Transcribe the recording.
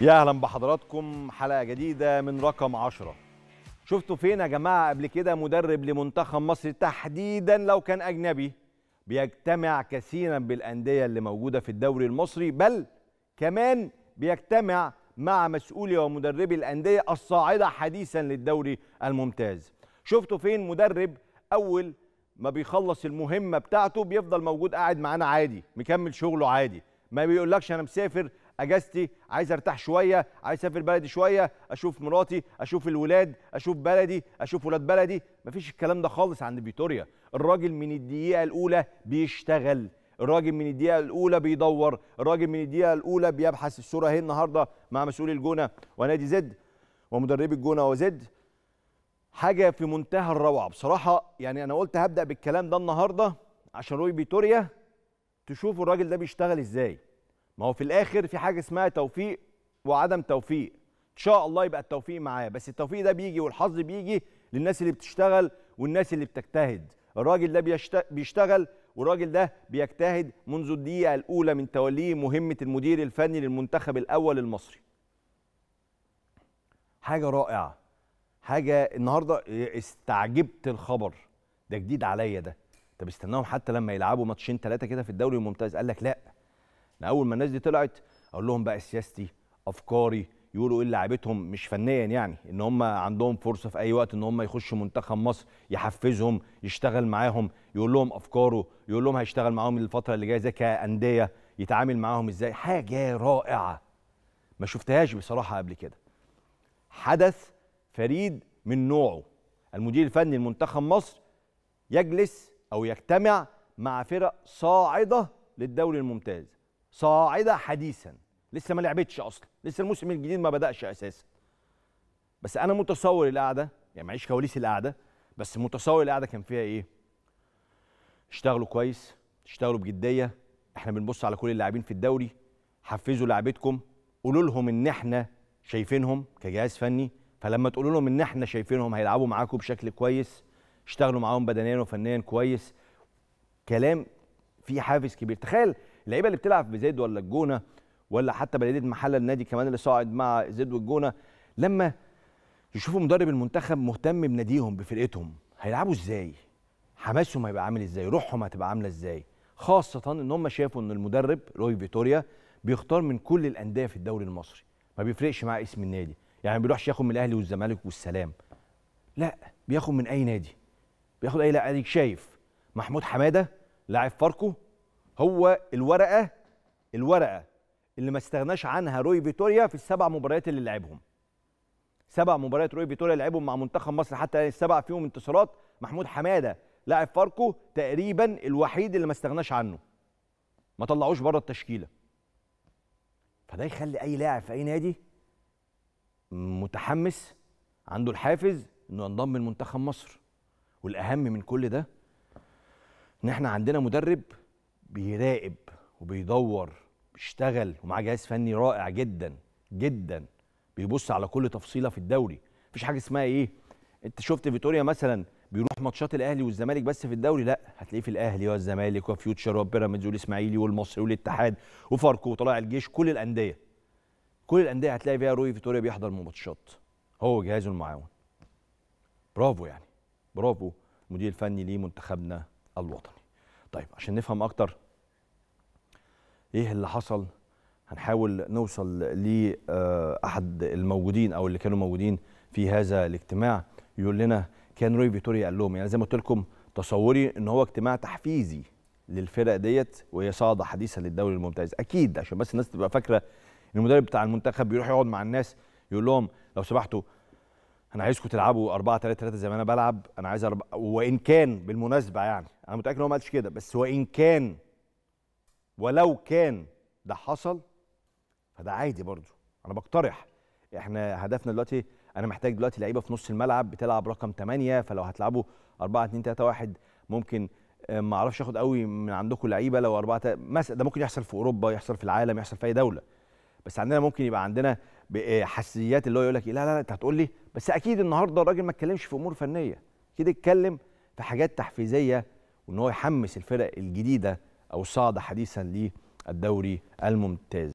يا اهلا بحضراتكم حلقه جديده من رقم 10 شفتوا فين يا جماعه قبل كده مدرب لمنتخب مصر تحديدا لو كان اجنبي بيجتمع كثيرا بالانديه اللي موجوده في الدوري المصري بل كمان بيجتمع مع مسؤولي ومدربي الانديه الصاعده حديثا للدوري الممتاز شفتوا فين مدرب اول ما بيخلص المهمه بتاعته بيفضل موجود قاعد معانا عادي مكمل شغله عادي ما بيقولكش انا مسافر اجازتي عايز ارتاح شويه عايز اسافر بلدي شويه اشوف مراتي اشوف الولاد اشوف بلدي اشوف ولاد بلدي مفيش الكلام ده خالص عند فيتوريا الراجل من الدقيقه الاولى بيشتغل الراجل من الدقيقه الاولى بيدور الراجل من الدقيقه الاولى بيبحث الصوره اهي النهارده مع مسؤولي الجونه ونادي زد ومدربي الجونه وزد حاجه في منتهى الروعه بصراحه يعني انا قلت هبدا بالكلام ده النهارده عشان روي فيتوريا تشوفوا الراجل ده بيشتغل ازاي ما هو في الاخر في حاجه اسمها توفيق وعدم توفيق ان شاء الله يبقى التوفيق معاه بس التوفيق ده بيجي والحظ بيجي للناس اللي بتشتغل والناس اللي بتجتهد الراجل ده بيشتغل والراجل ده بيجتهد منذ الدقيقه الاولى من توليه مهمه المدير الفني للمنتخب الاول المصري حاجه رائعه حاجه النهارده استعجبت الخبر ده جديد عليا ده طب استناهم حتى لما يلعبوا ماتشين ثلاثه كده في الدوري الممتاز قال لك لا انا اول ما الناس دي طلعت اقول لهم بقى سياستي افكاري يقولوا ايه لعيبتهم مش فنيا يعني ان هم عندهم فرصه في اي وقت ان هم يخشوا منتخب مصر يحفزهم يشتغل معاهم يقول لهم افكاره يقول لهم هيشتغل معاهم الفتره اللي جايه زي كانديه يتعامل معاهم ازاي حاجه رائعه ما شفتهاش بصراحه قبل كده حدث فريد من نوعه المدير الفني لمنتخب مصر يجلس او يجتمع مع فرق صاعده للدوري الممتاز صاعده حديثا لسه ما لعبتش اصلا لسه الموسم الجديد ما بداش اساسا بس انا متصور القعده يعني معيش كواليس القعده بس متصور القعده كان فيها ايه اشتغلوا كويس اشتغلوا بجديه احنا بنبص على كل اللاعبين في الدوري حفزوا لاعبتكم قولوا لهم ان احنا شايفينهم كجهاز فني فلما تقولوا لهم ان احنا شايفينهم هيلعبوا معاكم بشكل كويس اشتغلوا معاهم بدنيا وفنيا كويس كلام فيه حافز كبير تخيل اللعيبه اللي بتلعب في زيد ولا الجونه ولا حتى بلديه محله النادي كمان اللي صاعد مع زد والجونه لما يشوفوا مدرب المنتخب مهتم بناديهم بفرقتهم هيلعبوا ازاي حماسهم هيبقى عامل ازاي روحهم هتبقى عامله ازاي خاصه ان هم شافوا ان المدرب روي فيتوريا بيختار من كل الانديه في الدوري المصري ما بيفرقش مع اسم النادي يعني ما بيروحش ياخد من الاهلي والزمالك والسلام لا بياخد من اي نادي بياخد اي لا اديك شايف محمود حماده لاعب فاركو هو الورقه الورقه اللي ما استغناش عنها روي فيتوريا في السبع مباريات اللي لعبهم سبع مباريات روي فيتوريا لعبهم مع منتخب مصر حتى السبع فيهم انتصارات محمود حماده لاعب فاركو تقريبا الوحيد اللي ما استغناش عنه ما طلعوش بره التشكيله فده يخلي اي لاعب في اي نادي متحمس عنده الحافز انه ينضم لمنتخب مصر والاهم من كل ده ان احنا عندنا مدرب بيراقب وبيدور بيشتغل ومعاه جهاز فني رائع جدا جدا بيبص على كل تفصيله في الدوري مفيش حاجه اسمها ايه انت شفت فيتوريا مثلا بيروح ماتشات الاهلي والزمالك بس في الدوري لا هتلاقيه في الاهلي والزمالك وفيوتشر وبيراميدز والاسماعيلي والمصري والاتحاد وفاركو وطلائع الجيش كل الانديه كل الانديه هتلاقي فيها روي فيتوريا بيحضر ماتشات هو جهازه المعاون برافو يعني برافو المدير الفني لمنتخبنا الوطني طيب عشان نفهم اكتر ايه اللي حصل هنحاول نوصل لاحد آه، الموجودين او اللي كانوا موجودين في هذا الاجتماع يقول لنا كان روي فيتوريا قال لهم يعني زي ما قلت لكم تصوري ان هو اجتماع تحفيزي للفرق ديت وهي صاعده حديثا للدوري الممتاز اكيد عشان بس الناس تبقى فاكره المدرب بتاع المنتخب بيروح يقعد مع الناس يقول لهم لو سمحتوا انا عايزكم تلعبوا 4 3 3 زي ما انا بلعب انا عايز أرب... وان كان بالمناسبه يعني انا متاكد ان هو ما قالش كده بس وان كان ولو كان ده حصل فده عادي برضه انا بقترح احنا هدفنا دلوقتي انا محتاج دلوقتي لعيبه في نص الملعب بتلعب رقم 8 فلو هتلعبوا 4 2 3 1 ممكن آه، ما اعرفش اخد قوي من عندكم لعيبه لو 4 مثلا ده ممكن يحصل في اوروبا يحصل في العالم يحصل في اي دوله بس عندنا ممكن يبقى عندنا بحساسيات آه، اللي هو يقول لك إيه، لا لا انت هتقول لي بس اكيد النهارده الراجل ما اتكلمش في امور فنيه اكيد اتكلم في حاجات تحفيزيه وان هو يحمس الفرق الجديده او صاعده حديثا للدوري الممتاز